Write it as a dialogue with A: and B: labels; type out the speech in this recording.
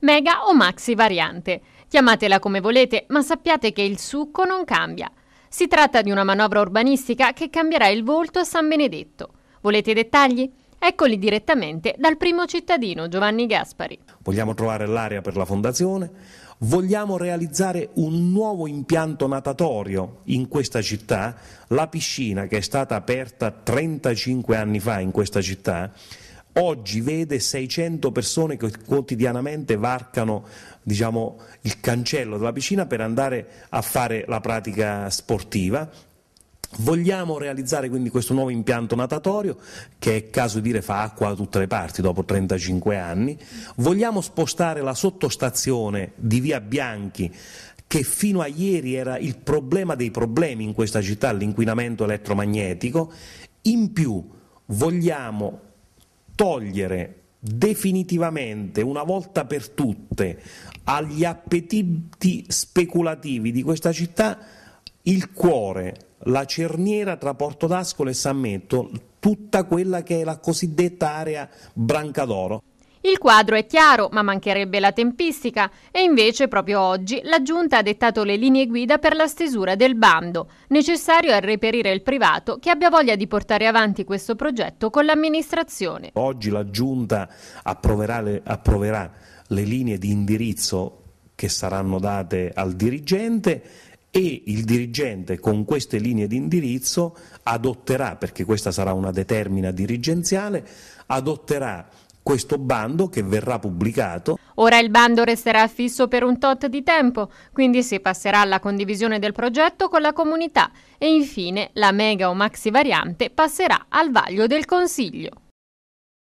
A: mega o maxi variante. Chiamatela come volete, ma sappiate che il succo non cambia. Si tratta di una manovra urbanistica che cambierà il volto a San Benedetto. Volete i dettagli? Eccoli direttamente dal primo cittadino Giovanni Gaspari.
B: Vogliamo trovare l'area per la fondazione, vogliamo realizzare un nuovo impianto natatorio in questa città, la piscina che è stata aperta 35 anni fa in questa città oggi vede 600 persone che quotidianamente varcano diciamo, il cancello della piscina per andare a fare la pratica sportiva. Vogliamo realizzare quindi questo nuovo impianto natatorio che è caso di dire fa acqua da tutte le parti dopo 35 anni, vogliamo spostare la sottostazione di via Bianchi che fino a ieri era il problema dei problemi in questa città, l'inquinamento elettromagnetico, in più vogliamo togliere definitivamente, una volta per tutte, agli appetiti speculativi di questa città il cuore, la cerniera tra Porto d'Ascolo e San Sammetto, tutta quella che è la cosiddetta area Brancadoro.
A: Il quadro è chiaro, ma mancherebbe la tempistica e invece proprio oggi la Giunta ha dettato le linee guida per la stesura del bando, necessario a reperire il privato che abbia voglia di portare avanti questo progetto con l'amministrazione.
B: Oggi la Giunta approverà le, approverà le linee di indirizzo che saranno date al dirigente e il dirigente con queste linee di indirizzo adotterà, perché questa sarà una determina dirigenziale, adotterà questo bando che verrà pubblicato.
A: Ora il bando resterà fisso per un tot di tempo, quindi si passerà alla condivisione del progetto con la comunità e infine la mega o maxi variante passerà al vaglio del Consiglio.